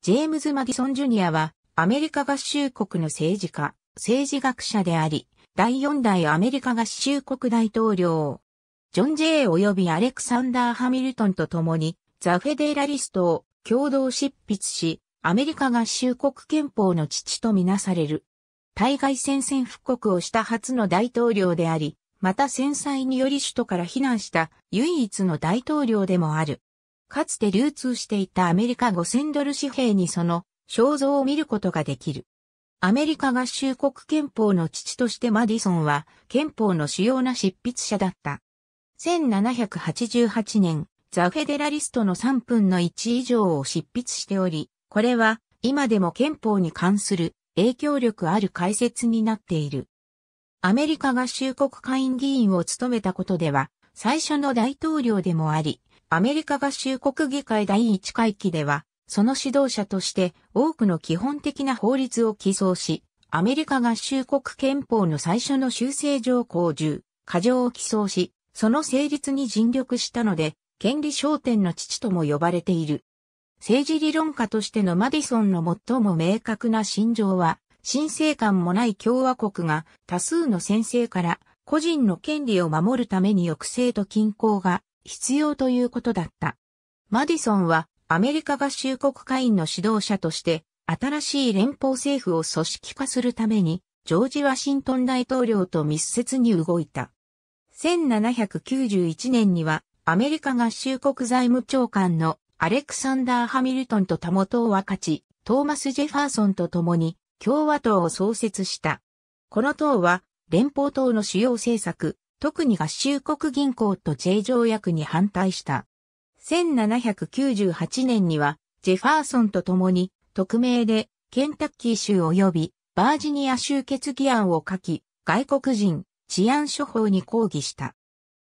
ジェームズ・マディソン・ジュニアは、アメリカ合衆国の政治家、政治学者であり、第四代アメリカ合衆国大統領、ジョン・ジェイ及びアレクサンダー・ハミルトンと共に、ザ・フェデラリストを共同執筆し、アメリカ合衆国憲法の父とみなされる。対外戦線復国をした初の大統領であり、また戦災により首都から避難した唯一の大統領でもある。かつて流通していたアメリカ5000ドル紙幣にその肖像を見ることができる。アメリカ合衆国憲法の父としてマディソンは憲法の主要な執筆者だった。1788年、ザ・フェデラリストの3分の1以上を執筆しており、これは今でも憲法に関する影響力ある解説になっている。アメリカ合衆国会院議員を務めたことでは、最初の大統領でもあり、アメリカ合衆国議会第一回期では、その指導者として多くの基本的な法律を起草し、アメリカ合衆国憲法の最初の修正条項重過剰を起草し、その成立に尽力したので、権利焦点の父とも呼ばれている。政治理論家としてのマディソンの最も明確な心情は、神聖感もない共和国が多数の先生から個人の権利を守るために抑制と均衡が必要ということだった。マディソンはアメリカ合衆国会員の指導者として新しい連邦政府を組織化するためにジョージ・ワシントン大統領と密接に動いた。1791年にはアメリカ合衆国財務長官のアレクサンダー・ハミルトンとたもとを分かち、トーマス・ジェファーソンと共に共和党を創設した。この党は連邦党の主要政策、特に合衆国銀行と J 条約に反対した。1798年には、ジェファーソンと共に、匿名で、ケンタッキー州及びバージニア州決議案を書き、外国人治安処方に抗議した。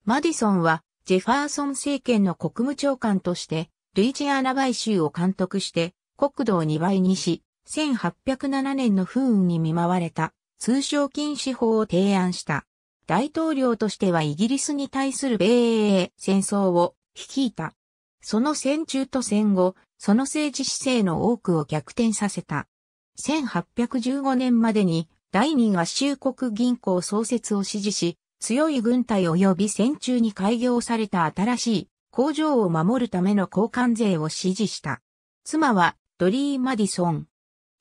マディソンは、ジェファーソン政権の国務長官として、ルイジアナバイ州を監督して、国土を2倍にし、1807年の不運に見舞われた、通商禁止法を提案した。大統領としてはイギリスに対する米英戦争を率いた。その戦中と戦後、その政治姿勢の多くを逆転させた。1815年までに第二合衆国銀行創設を支持し、強い軍隊及び戦中に開業された新しい工場を守るための交換税を支持した。妻はドリー・マディソン。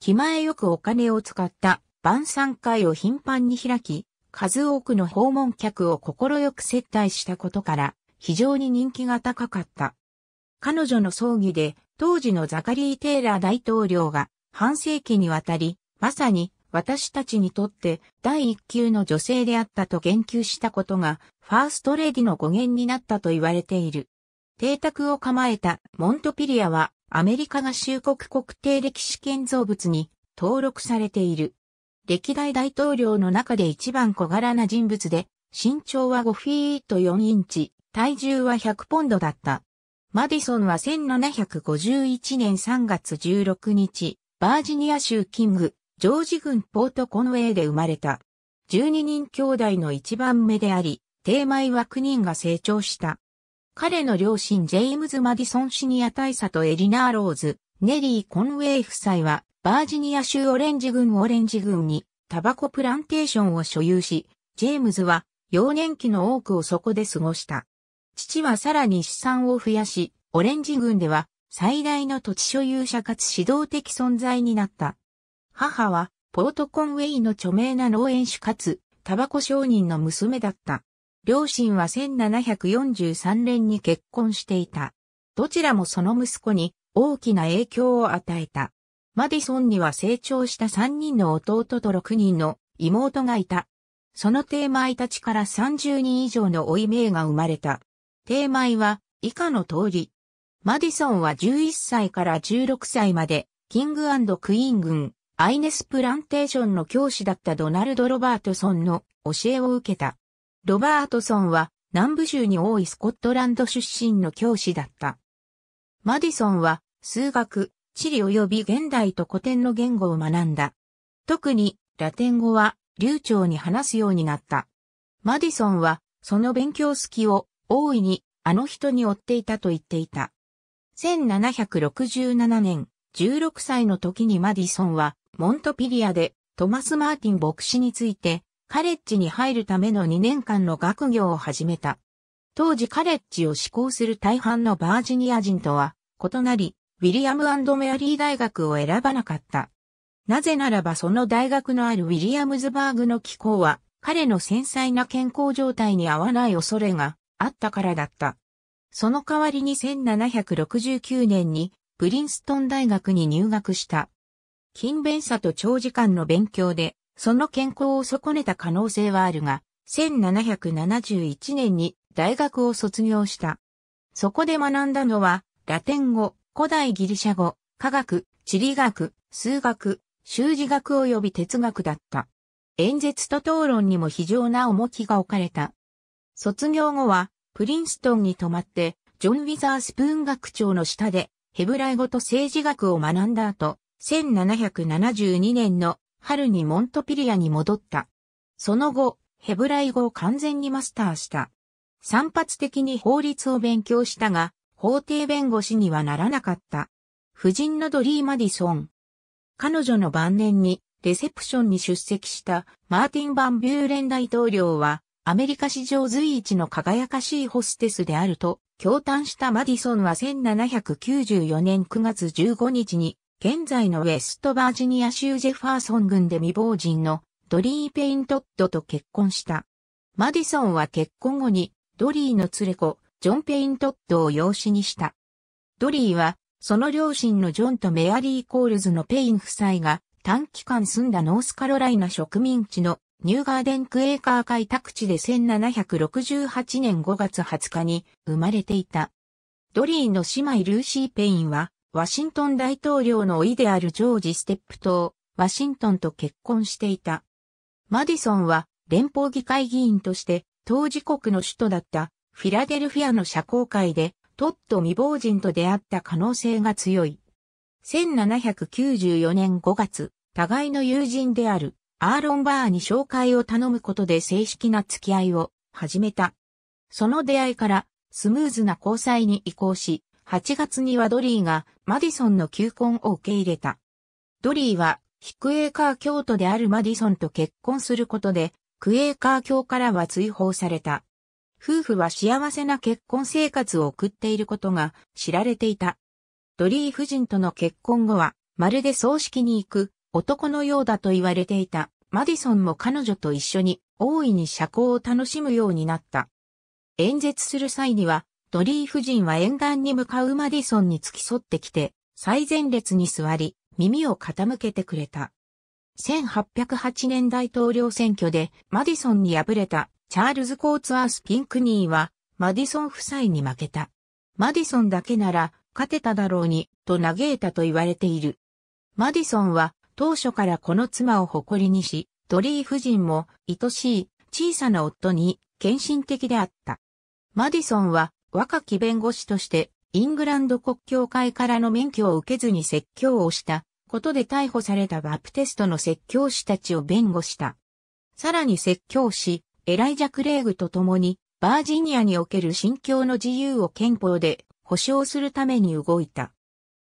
気前よくお金を使った晩餐会を頻繁に開き、数多くの訪問客を快く接待したことから、非常に人気が高かった。彼女の葬儀で、当時のザカリー・テイラー大統領が、半世紀にわたり、まさに私たちにとって第一級の女性であったと言及したことが、ファーストレディの語源になったと言われている。邸宅を構えたモントピリアは、アメリカ合衆国国定歴史建造物に登録されている。歴代大統領の中で一番小柄な人物で、身長は5フィート4インチ、体重は100ポンドだった。マディソンは1751年3月16日、バージニア州キング、ジョージ郡ポートコンウェイで生まれた。12人兄弟の一番目であり、定米は9人が成長した。彼の両親ジェイムズ・マディソンシニア大佐とエリナー・ローズ、ネリー・コンウェイ夫妻はバージニア州オレンジ郡オレンジ郡にタバコプランテーションを所有し、ジェームズは幼年期の多くをそこで過ごした。父はさらに資産を増やし、オレンジ郡では最大の土地所有者かつ指導的存在になった。母はポートコンウェイの著名な農園主かつタバコ商人の娘だった。両親は1743年に結婚していた。どちらもその息子に大きな影響を与えた。マディソンには成長した3人の弟と6人の妹がいた。そのテーマイたちから30人以上のおい名が生まれた。テーマイは以下の通り。マディソンは11歳から16歳まで、キングクイーン軍、アイネスプランテーションの教師だったドナルド・ロバートソンの教えを受けた。ロバートソンは南部州に多いスコットランド出身の教師だった。マディソンは数学、地理及び現代と古典の言語を学んだ。特にラテン語は流暢に話すようになった。マディソンはその勉強好きを大いにあの人に追っていたと言っていた。1767年、16歳の時にマディソンはモントピリアでトマス・マーティン牧師についてカレッジに入るための2年間の学業を始めた。当時カレッジを志向する大半のバージニア人とは異なり、ウィリアムメアリー大学を選ばなかった。なぜならばその大学のあるウィリアムズバーグの気候は、彼の繊細な健康状態に合わない恐れがあったからだった。その代わりに1769年にプリンストン大学に入学した。勤勉さと長時間の勉強で、その健康を損ねた可能性はあるが、1771年に大学を卒業した。そこで学んだのは、ラテン語、古代ギリシャ語、科学、地理学、数学、修辞学及び哲学だった。演説と討論にも非常な重きが置かれた。卒業後は、プリンストンに泊まって、ジョン・ウィザースプーン学長の下で、ヘブライ語と政治学を学んだ後、1772年の春にモントピリアに戻った。その後、ヘブライ語を完全にマスターした。散発的に法律を勉強したが、法廷弁護士にはならなかった。夫人のドリー・マディソン。彼女の晩年にレセプションに出席したマーティン・バン・ビューレン大統領はアメリカ史上随一の輝かしいホステスであると驚嘆したマディソンは1794年9月15日に現在のウェストバージニア州ジェファーソン郡で未亡人のドリー・ペイントッドと結婚した。マディソンは結婚後にドリーの連れ子ジョン・ペイントットを養子にした。ドリーは、その両親のジョンとメアリー・コールズのペイン夫妻が短期間住んだノースカロライナ植民地のニューガーデンクエーカー開拓地で1768年5月20日に生まれていた。ドリーの姉妹ルーシー・ペインは、ワシントン大統領のいであるジョージ・ステップ島、ワシントンと結婚していた。マディソンは連邦議会議員として、当時国の首都だったフィラデルフィアの社交界でトット未亡人と出会った可能性が強い。1794年5月、互いの友人であるアーロン・バーに紹介を頼むことで正式な付き合いを始めた。その出会いからスムーズな交際に移行し、8月にはドリーがマディソンの求婚を受け入れた。ドリーはヒクエーカー教徒であるマディソンと結婚することで、クエーカー教からは追放された。夫婦は幸せな結婚生活を送っていることが知られていた。ドリー夫人との結婚後は、まるで葬式に行く男のようだと言われていた。マディソンも彼女と一緒に大いに社交を楽しむようになった。演説する際には、ドリー夫人は沿岸に向かうマディソンに付き添ってきて、最前列に座り、耳を傾けてくれた。1808年大統領選挙でマディソンに敗れたチャールズ・コーツアース・ピンクニーは、マディソン夫妻に負けた。マディソンだけなら、勝てただろうに、と嘆いたと言われている。マディソンは、当初からこの妻を誇りにし、ドリー夫人も、愛しい、小さな夫に、献身的であった。マディソンは、若き弁護士として、イングランド国教会からの免許を受けずに説教をした、ことで逮捕されたバプテストの説教師たちを弁護した。さらに説教し、エライジャ・クレイグと共に、バージニアにおける信教の自由を憲法で保障するために動いた。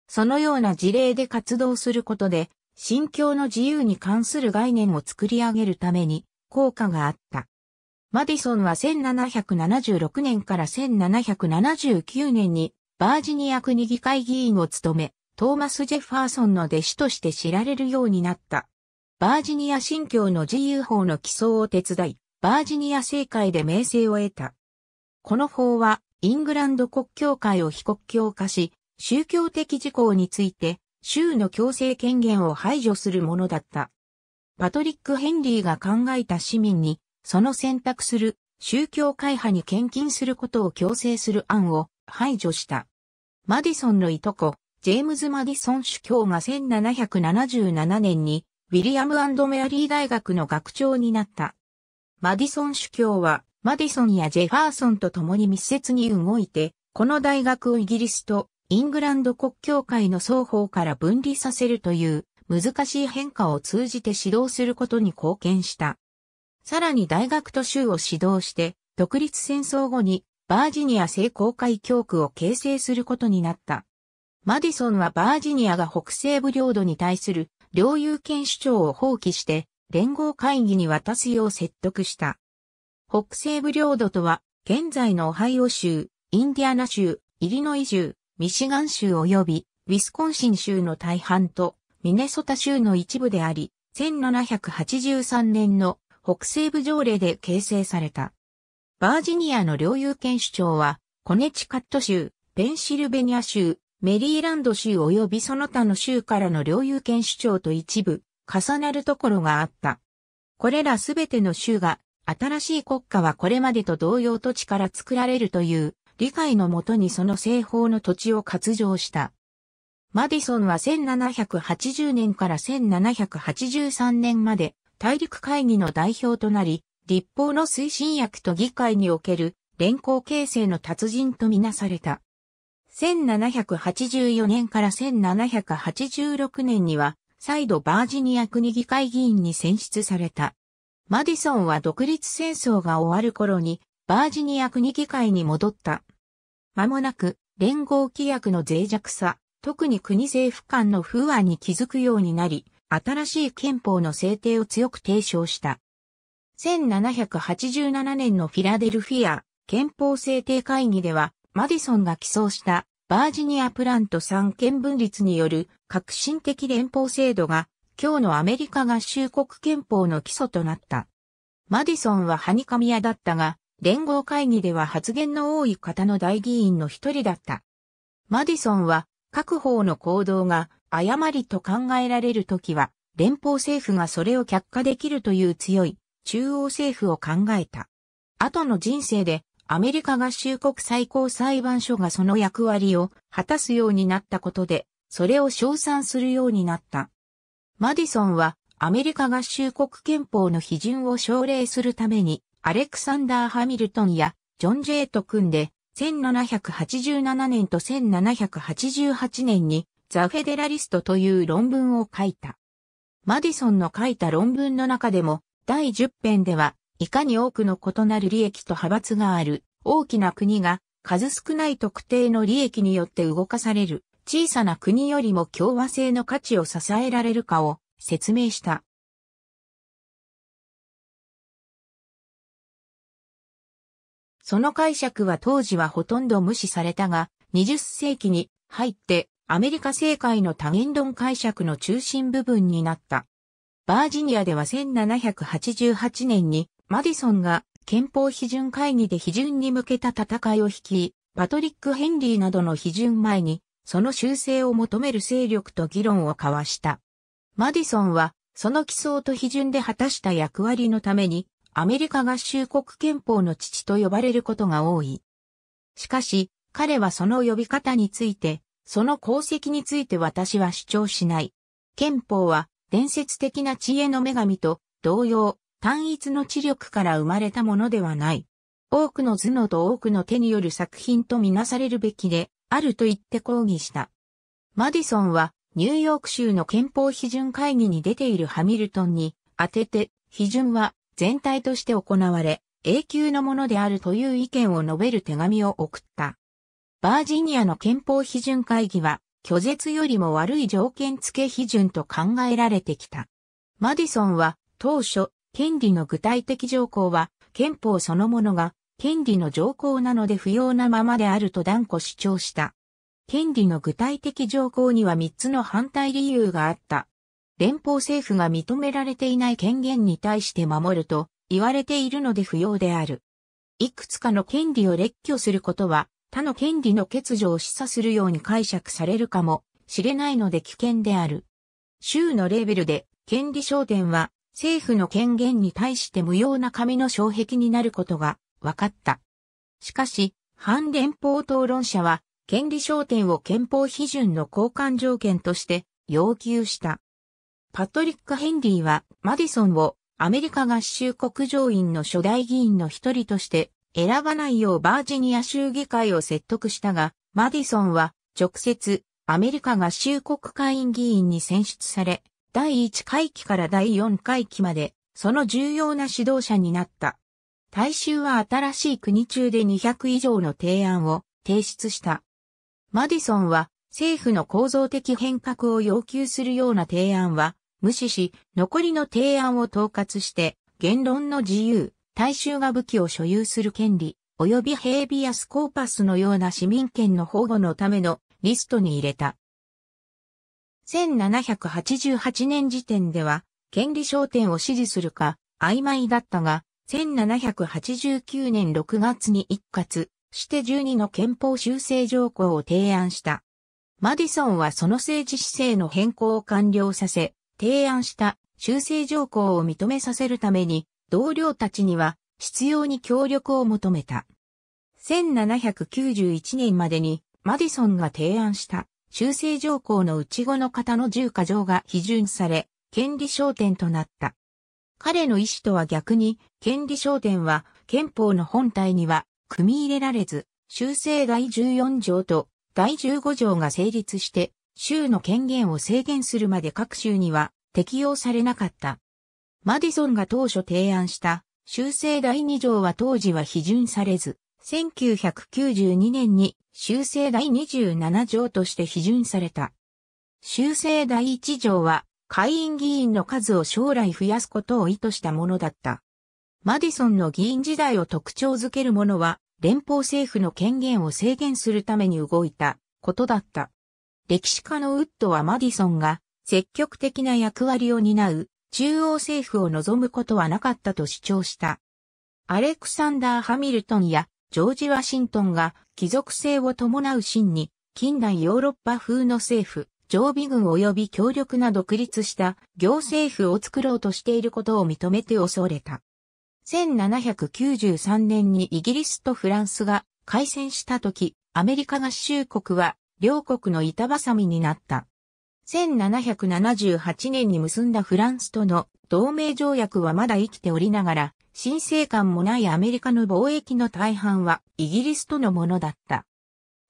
そのような事例で活動することで、信教の自由に関する概念を作り上げるために効果があった。マディソンは1776年から1779年にバージニア国議会議員を務め、トーマス・ジェファーソンの弟子として知られるようになった。バージニア信教の自由法の起草を手伝い、バージニア政界で名声を得た。この法は、イングランド国教会を非国教化し、宗教的事項について、州の強制権限を排除するものだった。パトリック・ヘンリーが考えた市民に、その選択する宗教会派に献金することを強制する案を排除した。マディソンのいとこ、ジェームズ・マディソン主教が1777年に、ウィリアムメアリー大学の学長になった。マディソン主教は、マディソンやジェファーソンと共に密接に動いて、この大学をイギリスとイングランド国教会の双方から分離させるという難しい変化を通じて指導することに貢献した。さらに大学と州を指導して、独立戦争後にバージニア聖公会教区を形成することになった。マディソンはバージニアが北西部領土に対する領有権主張を放棄して、連合会議に渡すよう説得した。北西部領土とは、現在のオハイオ州、インディアナ州、イリノイ州、ミシガン州及び、ウィスコンシン州の大半と、ミネソタ州の一部であり、1783年の北西部条例で形成された。バージニアの領有権主張は、コネチカット州、ペンシルベニア州、メリーランド州及びその他の州からの領有権主張と一部、重なるところがあった。これらすべての州が、新しい国家はこれまでと同様土地から作られるという理解のもとにその西方の土地を割譲した。マディソンは1780年から1783年まで大陸会議の代表となり、立法の推進役と議会における連合形成の達人とみなされた。1784年から1786年には再度バージニア国議会議員に選出された。マディソンは独立戦争が終わる頃に、バージニア国議会に戻った。間もなく、連合規約の脆弱さ、特に国政府間の不安に気づくようになり、新しい憲法の制定を強く提唱した。1787年のフィラデルフィア憲法制定会議では、マディソンが起草したバージニアプラント三権分立による革新的連邦制度が今日のアメリカ合衆国憲法の基礎となった。マディソンはハニカミ屋だったが、連合会議では発言の多い方の大議員の一人だった。マディソンは各方の行動が誤りと考えられるときは、連邦政府がそれを却下できるという強い中央政府を考えた。後の人生でアメリカ合衆国最高裁判所がその役割を果たすようになったことで、それを称賛するようになった。マディソンはアメリカ合衆国憲法の批准を奨励するために、アレクサンダー・ハミルトンやジョン・ジェイと組んで、1787年と1788年にザ・フェデラリストという論文を書いた。マディソンの書いた論文の中でも、第10編ではいかに多くの異なる利益と派閥がある、大きな国が数少ない特定の利益によって動かされる、小さな国よりも共和制の価値を支えられるかを説明した。その解釈は当時はほとんど無視されたが、20世紀に入ってアメリカ政界の多元論解釈の中心部分になった。バージニアでは1788年にマディソンが憲法批准会議で批准に向けた戦いを率い、パトリック・ヘンリーなどの批准前に、その修正を求める勢力と議論を交わした。マディソンは、その基礎と批准で果たした役割のために、アメリカ合衆国憲法の父と呼ばれることが多い。しかし、彼はその呼び方について、その功績について私は主張しない。憲法は、伝説的な知恵の女神と同様、単一の知力から生まれたものではない。多くの頭脳と多くの手による作品とみなされるべきで、あると言って抗議した。マディソンは、ニューヨーク州の憲法批准会議に出ているハミルトンに、当てて、批准は全体として行われ、永久のものであるという意見を述べる手紙を送った。バージニアの憲法批准会議は、拒絶よりも悪い条件付け批准と考えられてきた。マディソンは、当初、権利の具体的条項は、憲法そのものが、権利の条項なので不要なままであると断固主張した。権利の具体的条項には3つの反対理由があった。連邦政府が認められていない権限に対して守ると言われているので不要である。いくつかの権利を列挙することは他の権利の欠如を示唆するように解釈されるかもしれないので危険である。州のレベルで権利焦点は政府の権限に対して無用な紙の障壁になることが分かった。しかし、反連邦討論者は、権利焦点を憲法批准の交換条件として要求した。パトリック・ヘンリーは、マディソンをアメリカ合衆国上院の初代議員の一人として選ばないようバージニア州議会を説得したが、マディソンは直接アメリカ合衆国会員議員に選出され、第1回期から第4回期まで、その重要な指導者になった。大衆は新しい国中で200以上の提案を提出した。マディソンは政府の構造的変革を要求するような提案は無視し、残りの提案を統括して言論の自由、大衆が武器を所有する権利、及びヘイビアスコーパスのような市民権の保護のためのリストに入れた。1788年時点では、権利商店を支持するか、曖昧だったが、1789年6月に一括して12の憲法修正条項を提案した。マディソンはその政治姿勢の変更を完了させ、提案した修正条項を認めさせるために、同僚たちには必要に協力を求めた。1791年までにマディソンが提案した修正条項の内後の方の重過剰が批准され、権利焦点となった。彼の意思とは逆に、権利焦点は憲法の本体には組み入れられず、修正第14条と第15条が成立して、州の権限を制限するまで各州には適用されなかった。マディソンが当初提案した修正第2条は当時は批准されず、1992年に修正第27条として批准された。修正第1条は、会員議員の数を将来増やすことを意図したものだった。マディソンの議員時代を特徴づけるものは、連邦政府の権限を制限するために動いたことだった。歴史家のウッドはマディソンが積極的な役割を担う中央政府を望むことはなかったと主張した。アレクサンダー・ハミルトンやジョージ・ワシントンが貴族性を伴う真に近代ヨーロッパ風の政府、常備軍及び強力な独立した行政府を作ろうとしていることを認めて恐れた。1793年にイギリスとフランスが開戦した時、アメリカ合衆国は両国の板挟みになった。1778年に結んだフランスとの同盟条約はまだ生きておりながら、神聖感もないアメリカの貿易の大半はイギリスとのものだった。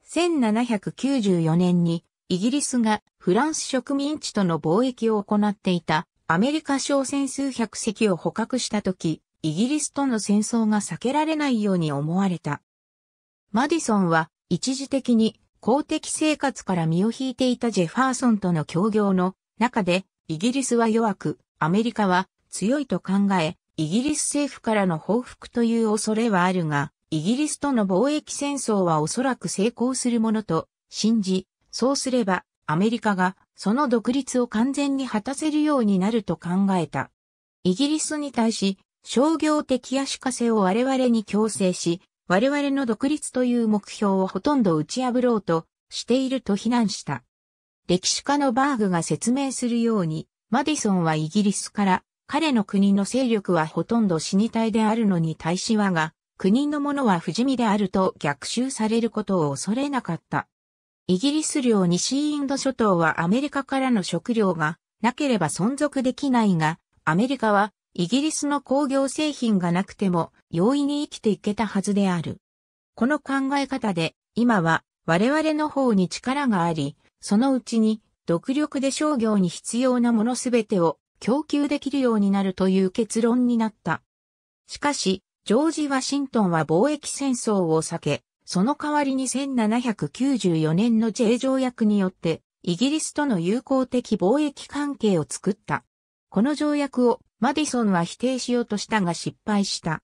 1794年にイギリスがフランス植民地との貿易を行っていたアメリカ商船数百隻を捕獲したとき、イギリスとの戦争が避けられないように思われた。マディソンは一時的に公的生活から身を引いていたジェファーソンとの協業の中でイギリスは弱くアメリカは強いと考えイギリス政府からの報復という恐れはあるが、イギリスとの貿易戦争はおそらく成功するものと信じ、そうすればアメリカがその独立を完全に果たせるようになると考えた。イギリスに対し商業的足かせを我々に強制し、我々の独立という目標をほとんど打ち破ろうとしていると非難した。歴史家のバーグが説明するように、マディソンはイギリスから彼の国の勢力はほとんど死に体であるのに対しはが、国の者は不死身であると逆襲されることを恐れなかった。イギリス領西インド諸島はアメリカからの食料がなければ存続できないが、アメリカはイギリスの工業製品がなくても容易に生きていけたはずである。この考え方で今は我々の方に力があり、そのうちに独力で商業に必要なものすべてを供給できるようになるという結論になった。しかし、ジョージ・ワシントンは貿易戦争を避け、その代わりに1794年の J 条約によって、イギリスとの友好的貿易関係を作った。この条約をマディソンは否定しようとしたが失敗した。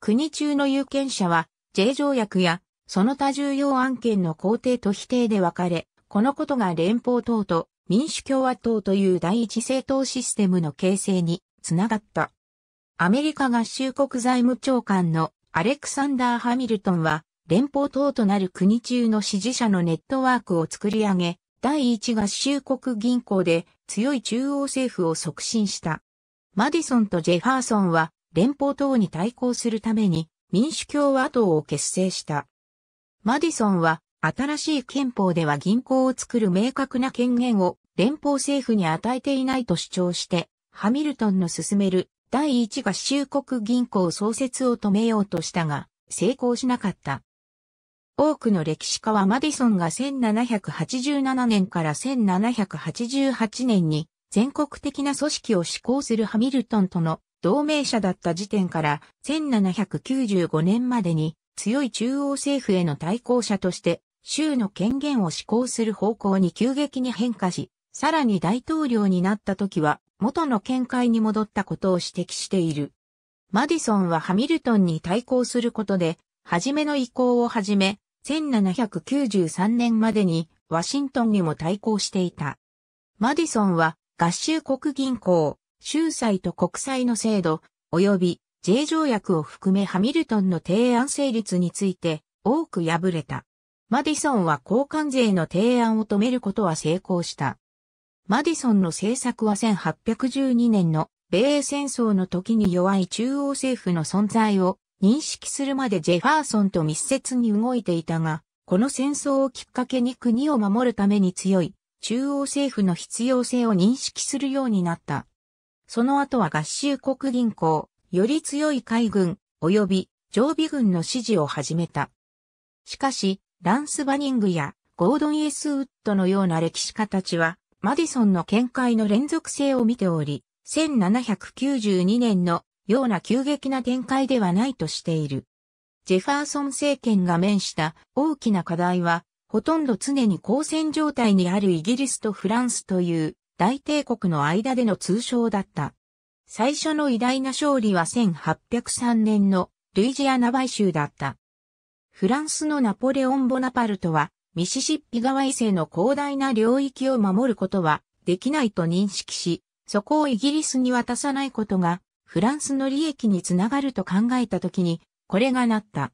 国中の有権者は J 条約やその他重要案件の肯定と否定で分かれ、このことが連邦等と民主共和党という第一政党システムの形成につながった。アメリカ合衆国財務長官のアレクサンダー・ハミルトンは、連邦党となる国中の支持者のネットワークを作り上げ、第一合衆国銀行で強い中央政府を促進した。マディソンとジェファーソンは連邦党に対抗するために民主共和党を結成した。マディソンは新しい憲法では銀行を作る明確な権限を連邦政府に与えていないと主張して、ハミルトンの進める第一合衆国銀行創設を止めようとしたが、成功しなかった。多くの歴史家はマディソンが1787年から1788年に全国的な組織を施行するハミルトンとの同盟者だった時点から1795年までに強い中央政府への対抗者として州の権限を施行する方向に急激に変化し、さらに大統領になった時は元の見解に戻ったことを指摘している。マディソンはハミルトンに対抗することで、初めの意向をはじめ、1793年までにワシントンにも対抗していた。マディソンは合衆国銀行、州債と国債の制度、及び J 条約を含めハミルトンの提案成立について多く敗れた。マディソンは交換税の提案を止めることは成功した。マディソンの政策は1812年の米英戦争の時に弱い中央政府の存在を認識するまでジェファーソンと密接に動いていたが、この戦争をきっかけに国を守るために強い中央政府の必要性を認識するようになった。その後は合衆国銀行、より強い海軍、及び常備軍の支持を始めた。しかし、ランスバニングやゴードン・イスウッドのような歴史家たちは、マディソンの見解の連続性を見ており、1792年のような急激な展開ではないとしている。ジェファーソン政権が面した大きな課題は、ほとんど常に交戦状態にあるイギリスとフランスという大帝国の間での通称だった。最初の偉大な勝利は1803年のルイジアナ買収だった。フランスのナポレオン・ボナパルトは、ミシシッピ川以西の広大な領域を守ることはできないと認識し、そこをイギリスに渡さないことが、フランスの利益につながると考えたときに、これがなった。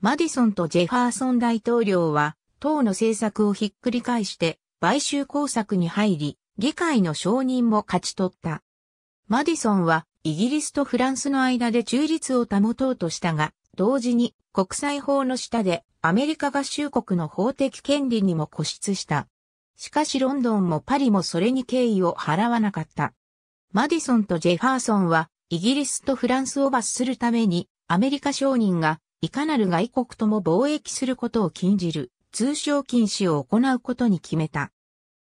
マディソンとジェファーソン大統領は、党の政策をひっくり返して、買収工作に入り、議会の承認も勝ち取った。マディソンは、イギリスとフランスの間で中立を保とうとしたが、同時に国際法の下でアメリカ合衆国の法的権利にも固執した。しかしロンドンもパリもそれに敬意を払わなかった。マディソンとジェファーソンはイギリスとフランスを罰するためにアメリカ商人がいかなる外国とも貿易することを禁じる通商禁止を行うことに決めた。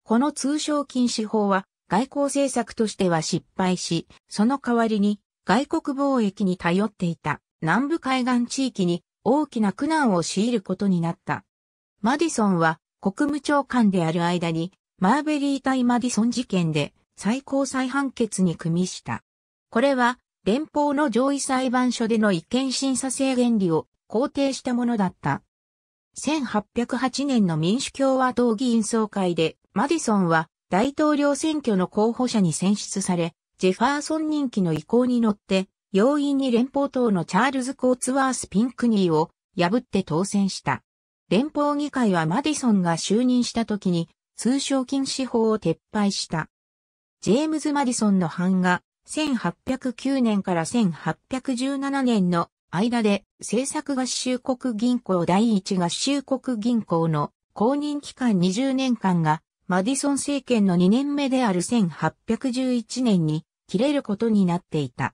この通商禁止法は外交政策としては失敗し、その代わりに外国貿易に頼っていた南部海岸地域に大きな苦難を強いることになった。マディソンは国務長官である間にマーベリー対マディソン事件で最高裁判決に組みした。これは連邦の上位裁判所での意見審査制原理を肯定したものだった。1808年の民主共和党議員総会でマディソンは大統領選挙の候補者に選出され、ジェファーソン人気の意向に乗って容易に連邦党のチャールズ・コーツワース・ピンクニーを破って当選した。連邦議会はマディソンが就任した時に通商禁止法を撤廃した。ジェームズ・マディソンの版が1809年から1817年の間で政策合衆国銀行第一合衆国銀行の公認期間20年間がマディソン政権の2年目である1811年に切れることになっていた。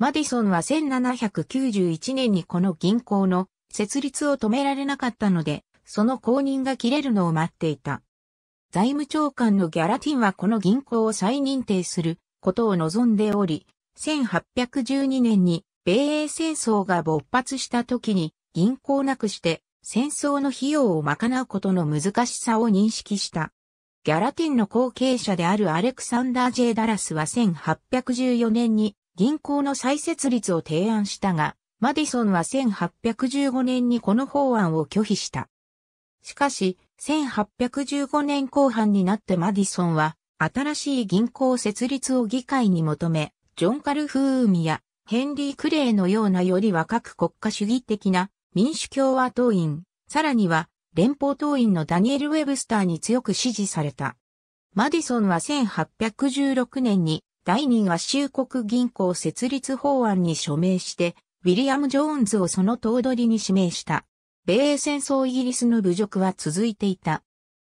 マディソンは1791年にこの銀行の設立を止められなかったので、その公認が切れるのを待っていた。財務長官のギャラティンはこの銀行を再認定することを望んでおり、1812年に米英戦争が勃発した時に銀行なくして戦争の費用を賄うことの難しさを認識した。ギャラティンの後継者であるアレクサンダー・ジェイダラスは1814年に銀行の再設立を提案したが、マディソンは1815年にこの法案を拒否した。しかし、1815年後半になってマディソンは、新しい銀行設立を議会に求め、ジョン・カル・フーミやヘンリー・クレイのようなより若く国家主義的な民主共和党員、さらには連邦党員のダニエル・ウェブスターに強く支持された。マディソンは1816年に第2合衆国銀行設立法案に署名して、ウィリアム・ジョーンズをその頭取に指名した。米英戦争イギリスの侮辱は続いていた。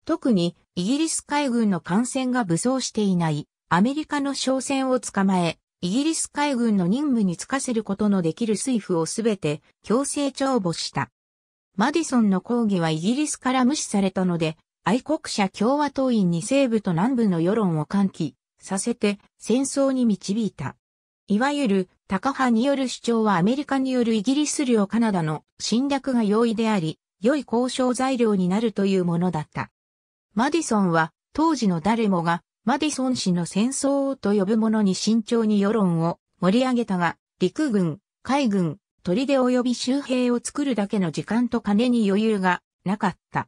特にイギリス海軍の艦船が武装していないアメリカの商船を捕まえ、イギリス海軍の任務に就かせることのできる水夫をすべて強制帳簿した。マディソンの抗議はイギリスから無視されたので、愛国者共和党員に西部と南部の世論を喚起、させて戦争に導いた。いわゆる、高派による主張はアメリカによるイギリス領カナダの侵略が容易であり、良い交渉材料になるというものだった。マディソンは、当時の誰もが、マディソン氏の戦争と呼ぶものに慎重に世論を盛り上げたが、陸軍、海軍、砦及び周兵を作るだけの時間と金に余裕がなかった。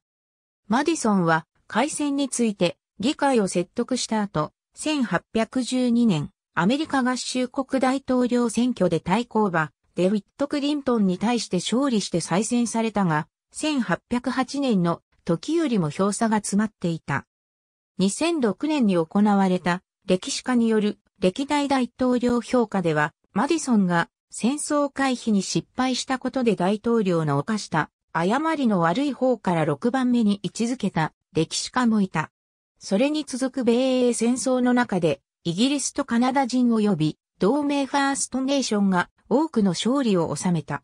マディソンは、開戦について議会を説得した後、1812年、アメリカ合衆国大統領選挙で対抗馬、デウィット・クリントンに対して勝利して再選されたが、1808年の時よりも票差が詰まっていた。2006年に行われた歴史家による歴代大統領評価では、マディソンが戦争回避に失敗したことで大統領の犯した誤りの悪い方から6番目に位置づけた歴史家もいた。それに続く米英戦争の中で、イギリスとカナダ人及び、同盟ファーストネーションが多くの勝利を収めた。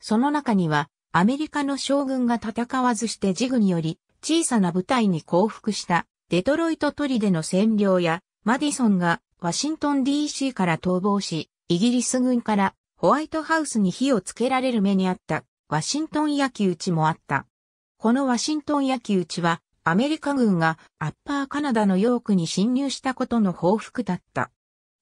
その中には、アメリカの将軍が戦わずしてジグにより、小さな部隊に降伏した、デトロイト砦の占領や、マディソンがワシントン DC から逃亡し、イギリス軍からホワイトハウスに火をつけられる目にあった、ワシントン焼き討ちもあった。このワシントン焼き討ちは、アメリカ軍がアッパーカナダのヨークに侵入したことの報復だった。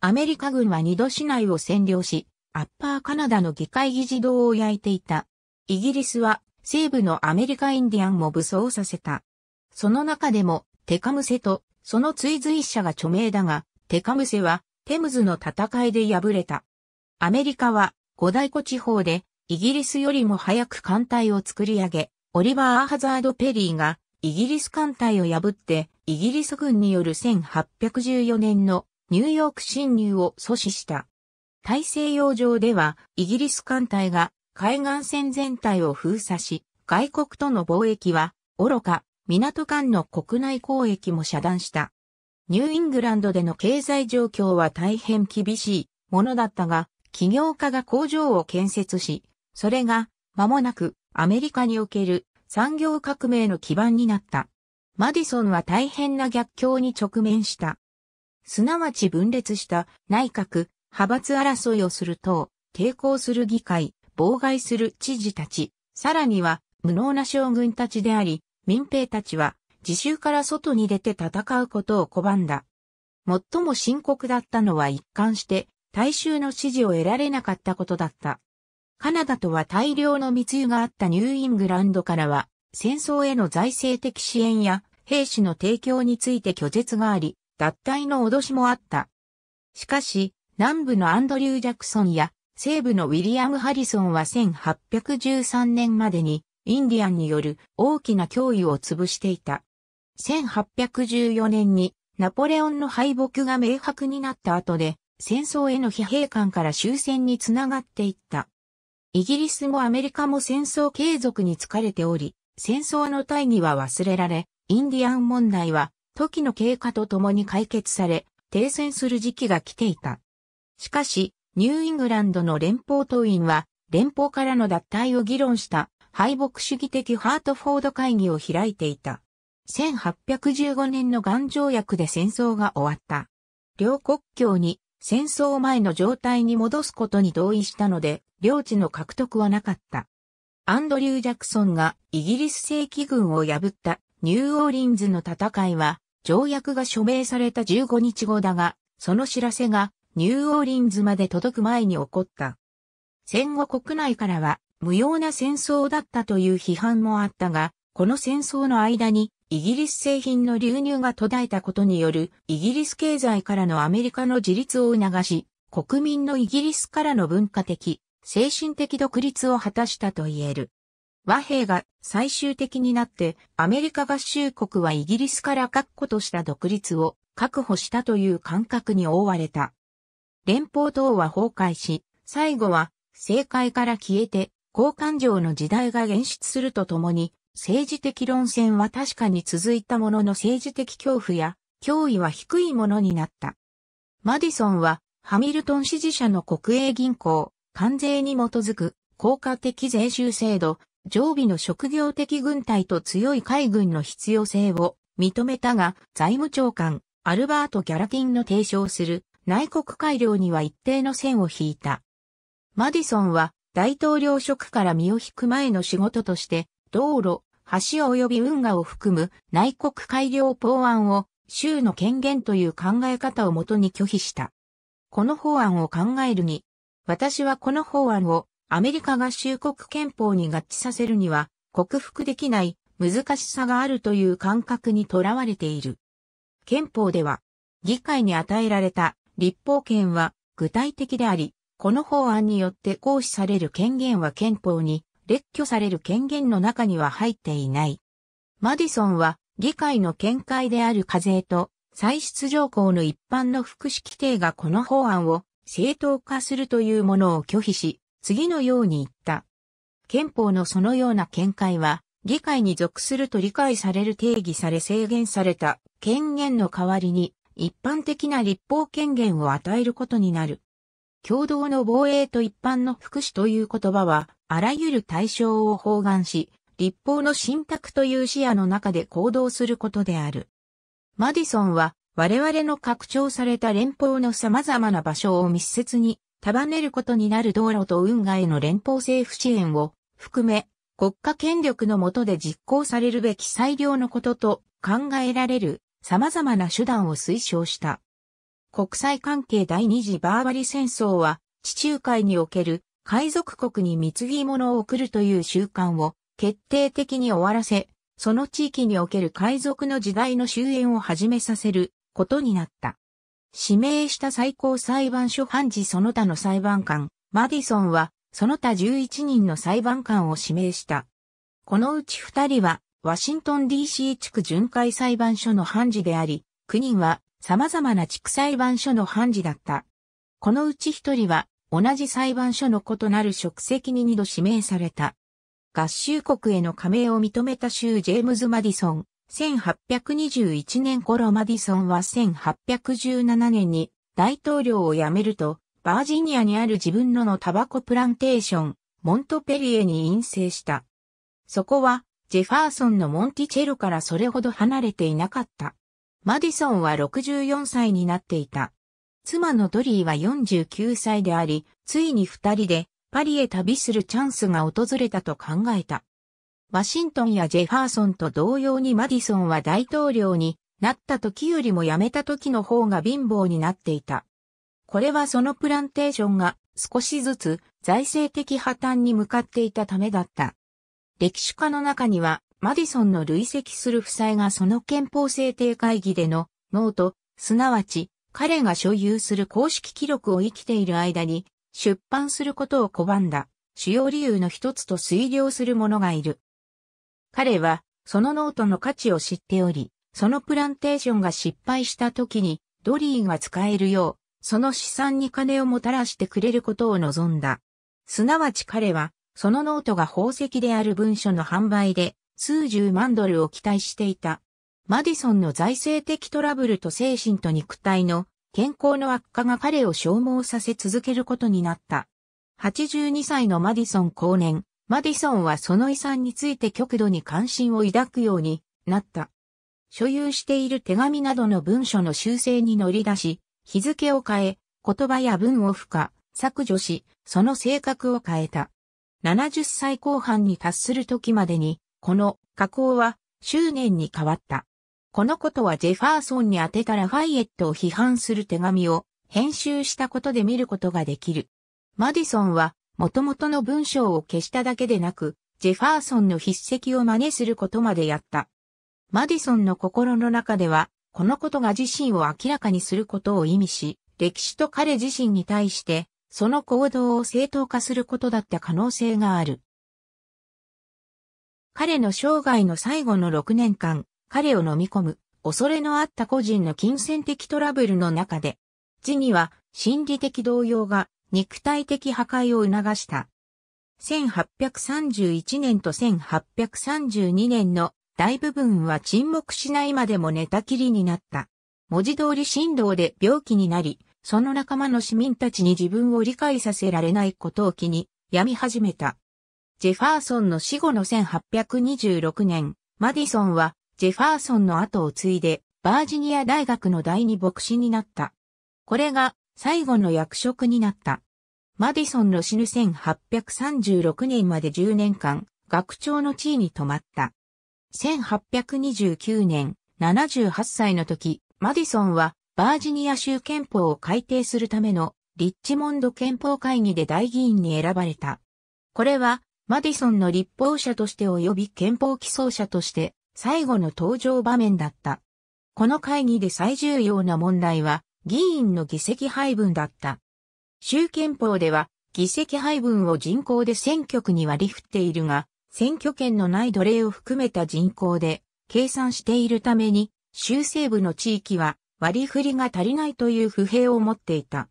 アメリカ軍は二度市内を占領し、アッパーカナダの議会議事堂を焼いていた。イギリスは西部のアメリカインディアンも武装させた。その中でもテカムセとその追随者が著名だが、テカムセはテムズの戦いで敗れた。アメリカは五大湖地方でイギリスよりも早く艦隊を作り上げ、オリバー・アハザード・ペリーがイギリス艦隊を破って、イギリス軍による1814年のニューヨーク侵入を阻止した。大西洋上では、イギリス艦隊が海岸線全体を封鎖し、外国との貿易は、愚か、港間の国内交易も遮断した。ニューイングランドでの経済状況は大変厳しいものだったが、起業家が工場を建設し、それが間もなくアメリカにおける産業革命の基盤になった。マディソンは大変な逆境に直面した。すなわち分裂した内閣、派閥争いをする党、抵抗する議会、妨害する知事たち、さらには無能な将軍たちであり、民兵たちは自習から外に出て戦うことを拒んだ。最も深刻だったのは一貫して大衆の支持を得られなかったことだった。カナダとは大量の密輸があったニューイングランドからは、戦争への財政的支援や兵士の提供について拒絶があり、脱退の脅しもあった。しかし、南部のアンドリュー・ジャクソンや西部のウィリアム・ハリソンは1813年までにインディアンによる大きな脅威を潰していた。1814年にナポレオンの敗北が明白になった後で戦争への疲弊感から終戦につながっていった。イギリスもアメリカも戦争継続に疲れており、戦争の大義は忘れられ、インディアン問題は時の経過とともに解決され、停戦する時期が来ていた。しかし、ニューイングランドの連邦党員は、連邦からの脱退を議論した敗北主義的ハートフォード会議を開いていた。1815年の元条約で戦争が終わった。両国境に戦争前の状態に戻すことに同意したので、領地の獲得はなかった。アンドリュー・ジャクソンがイギリス正規軍を破ったニューオーリンズの戦いは、条約が署名された15日後だが、その知らせがニューオーリンズまで届く前に起こった。戦後国内からは無用な戦争だったという批判もあったが、この戦争の間にイギリス製品の流入が途絶えたことによるイギリス経済からのアメリカの自立を促し、国民のイギリスからの文化的、精神的独立を果たしたと言える。和平が最終的になってアメリカ合衆国はイギリスから確固とした独立を確保したという感覚に覆われた。連邦等は崩壊し、最後は政界から消えて、好感情の時代が現出するとともに、政治的論戦は確かに続いたものの政治的恐怖や脅威は低いものになった。マディソンはハミルトン支持者の国営銀行、関税に基づく効果的税収制度、常備の職業的軍隊と強い海軍の必要性を認めたが、財務長官、アルバート・ギャラティンの提唱する内国改良には一定の線を引いた。マディソンは大統領職から身を引く前の仕事として、道路、橋及び運河を含む内国改良法案を州の権限という考え方をもとに拒否した。この法案を考えるに、私はこの法案をアメリカが州国憲法に合致させるには克服できない難しさがあるという感覚にとらわれている。憲法では、議会に与えられた立法権は具体的であり、この法案によって行使される権限は憲法に列挙される権限の中には入っていない。マディソンは議会の見解である課税と歳出条項の一般の福祉規定がこの法案を正当化するというものを拒否し、次のように言った。憲法のそのような見解は、議会に属すると理解される定義され制限された権限の代わりに、一般的な立法権限を与えることになる。共同の防衛と一般の福祉という言葉は、あらゆる対象を包含し、立法の信託という視野の中で行動することである。マディソンは、我々の拡張された連邦の様々な場所を密接に束ねることになる道路と運河への連邦政府支援を含め、国家権力の下で実行されるべき最良のことと考えられる様々な手段を推奨した。国際関係第二次バーバリ戦争は、地中海における海賊国に貢ぎ物を送るという習慣を決定的に終わらせ、その地域における海賊の時代の終焉を始めさせることになった。指名した最高裁判所判事その他の裁判官、マディソンは、その他11人の裁判官を指名した。このうち2人は、ワシントン DC 地区巡回裁判所の判事であり、9人は様々な地区裁判所の判事だった。このうち一人は、同じ裁判所の異なる職責に二度指名された。合衆国への加盟を認めた州ジェームズ・マディソン。1821年頃マディソンは1817年に大統領を辞めると、バージニアにある自分ののタバコプランテーション、モントペリエに陰性した。そこは、ジェファーソンのモンティチェロからそれほど離れていなかった。マディソンは64歳になっていた。妻のドリーは49歳であり、ついに二人でパリへ旅するチャンスが訪れたと考えた。ワシントンやジェファーソンと同様にマディソンは大統領になった時よりも辞めた時の方が貧乏になっていた。これはそのプランテーションが少しずつ財政的破綻に向かっていたためだった。歴史家の中にはマディソンの累積する負債がその憲法制定会議でのノート、すなわち彼が所有する公式記録を生きている間に出版することを拒んだ主要理由の一つと推量する者がいる。彼はそのノートの価値を知っており、そのプランテーションが失敗した時にドリーが使えるよう、その資産に金をもたらしてくれることを望んだ。すなわち彼は、そのノートが宝石である文書の販売で、数十万ドルを期待していた。マディソンの財政的トラブルと精神と肉体の健康の悪化が彼を消耗させ続けることになった。82歳のマディソン後年、マディソンはその遺産について極度に関心を抱くようになった。所有している手紙などの文書の修正に乗り出し、日付を変え、言葉や文を付加、削除し、その性格を変えた。70歳後半に達する時までに、この加工は執念に変わった。このことはジェファーソンに宛てたラファイエットを批判する手紙を編集したことで見ることができる。マディソンは元々の文章を消しただけでなく、ジェファーソンの筆跡を真似することまでやった。マディソンの心の中では、このことが自身を明らかにすることを意味し、歴史と彼自身に対して、その行動を正当化することだった可能性がある。彼の生涯の最後の6年間、彼を飲み込む、恐れのあった個人の金銭的トラブルの中で、字には心理的動揺が肉体的破壊を促した。1831年と1832年の大部分は沈黙しないまでも寝たきりになった。文字通り振動で病気になり、その仲間の市民たちに自分を理解させられないことを気に病み始めた。ジェファーソンの死後の1826年、マディソンはジェファーソンの後を継いでバージニア大学の第二牧師になった。これが最後の役職になった。マディソンの死ぬ1836年まで10年間、学長の地位に止まった。1829年、78歳の時、マディソンはバージニア州憲法を改定するためのリッチモンド憲法会議で大議員に選ばれた。これはマディソンの立法者として及び憲法起草者として最後の登場場面だった。この会議で最重要な問題は議員の議席配分だった。州憲法では議席配分を人口で選挙区に割り振っているが、選挙権のない奴隷を含めた人口で計算しているために、州西部の地域は割り振りが足りないという不平を持っていた。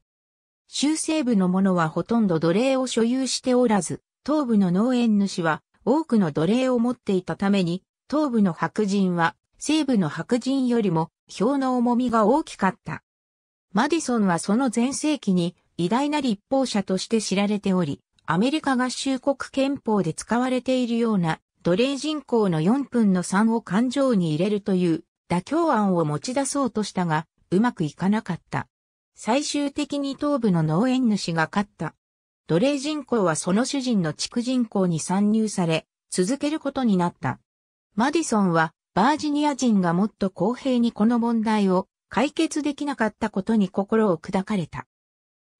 州西部の者はほとんど奴隷を所有しておらず、東部の農園主は多くの奴隷を持っていたために、東部の白人は西部の白人よりも票の重みが大きかった。マディソンはその前世紀に偉大な立法者として知られており、アメリカ合衆国憲法で使われているような奴隷人口の4分の3を勘定に入れるという妥協案を持ち出そうとしたが、うまくいかなかった。最終的に東部の農園主が勝った。奴隷人口はその主人の地区人口に参入され、続けることになった。マディソンは、バージニア人がもっと公平にこの問題を解決できなかったことに心を砕かれた。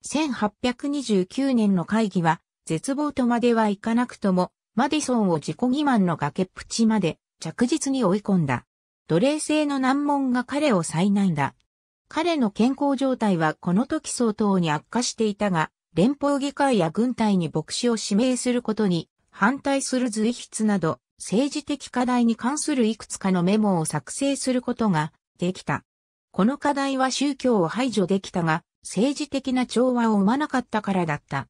1829年の会議は、絶望とまではいかなくとも、マディソンを自己欺瞞の崖っぷちまで着実に追い込んだ。奴隷制の難問が彼を災難だ。彼の健康状態はこの時相当に悪化していたが、連邦議会や軍隊に牧師を指名することに反対する随筆など政治的課題に関するいくつかのメモを作成することができた。この課題は宗教を排除できたが政治的な調和を生まなかったからだった。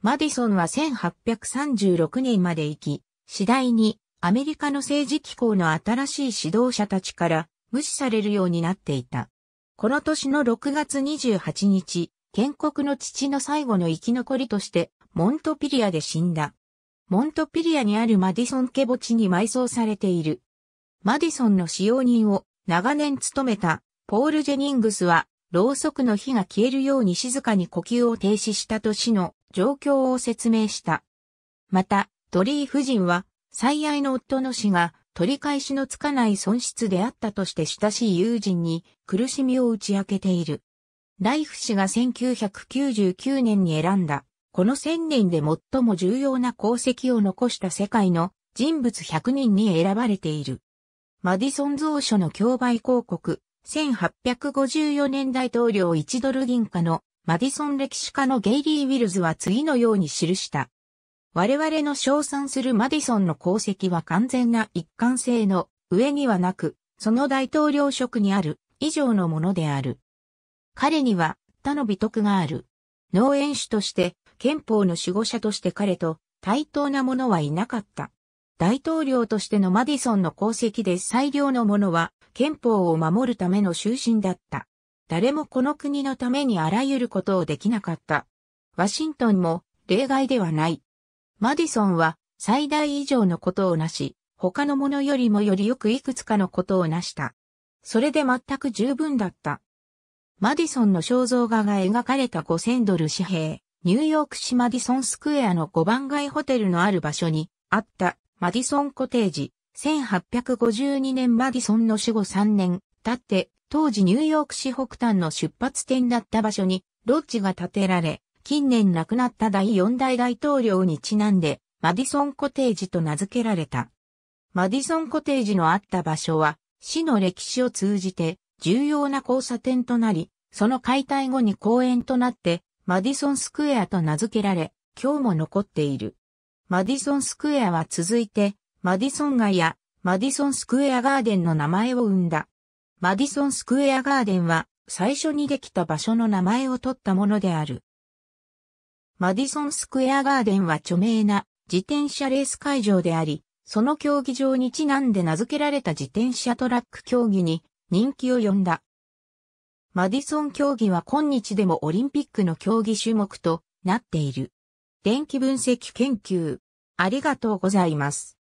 マディソンは1836年まで生き、次第にアメリカの政治機構の新しい指導者たちから無視されるようになっていた。この年の6月28日、建国の父の最後の生き残りとして、モントピリアで死んだ。モントピリアにあるマディソン家墓地に埋葬されている。マディソンの使用人を長年務めたポール・ジェニングスは、ろうそくの火が消えるように静かに呼吸を停止した年の状況を説明した。また、ドリー夫人は、最愛の夫の死が取り返しのつかない損失であったとして親しい友人に苦しみを打ち明けている。ライフ氏が1999年に選んだ、この1000年で最も重要な功績を残した世界の人物100人に選ばれている。マディソン蔵書の競売広告、1854年大統領1ドル銀貨のマディソン歴史家のゲイリー・ウィルズは次のように記した。我々の称賛するマディソンの功績は完全な一貫性の上にはなく、その大統領職にある以上のものである。彼には他の美徳がある。農園主として憲法の守護者として彼と対等な者はいなかった。大統領としてのマディソンの功績で最良の者は憲法を守るための終身だった。誰もこの国のためにあらゆることをできなかった。ワシントンも例外ではない。マディソンは最大以上のことをなし、他の者よりもよりよくいくつかのことをなした。それで全く十分だった。マディソンの肖像画が描かれた5000ドル紙幣、ニューヨーク市マディソンスクエアの5番街ホテルのある場所にあったマディソンコテージ、1852年マディソンの死後3年、経って、当時ニューヨーク市北端の出発点だった場所に、ロッジが建てられ、近年亡くなった第4代大統領にちなんで、マディソンコテージと名付けられた。マディソンコテージのあった場所は、市の歴史を通じて、重要な交差点となり、その解体後に公園となって、マディソンスクエアと名付けられ、今日も残っている。マディソンスクエアは続いて、マディソン街やマディソンスクエアガーデンの名前を生んだ。マディソンスクエアガーデンは最初にできた場所の名前を取ったものである。マディソンスクエアガーデンは著名な自転車レース会場であり、その競技場にちなんで名付けられた自転車トラック競技に人気を呼んだ。マディソン競技は今日でもオリンピックの競技種目となっている。電気分析研究。ありがとうございます。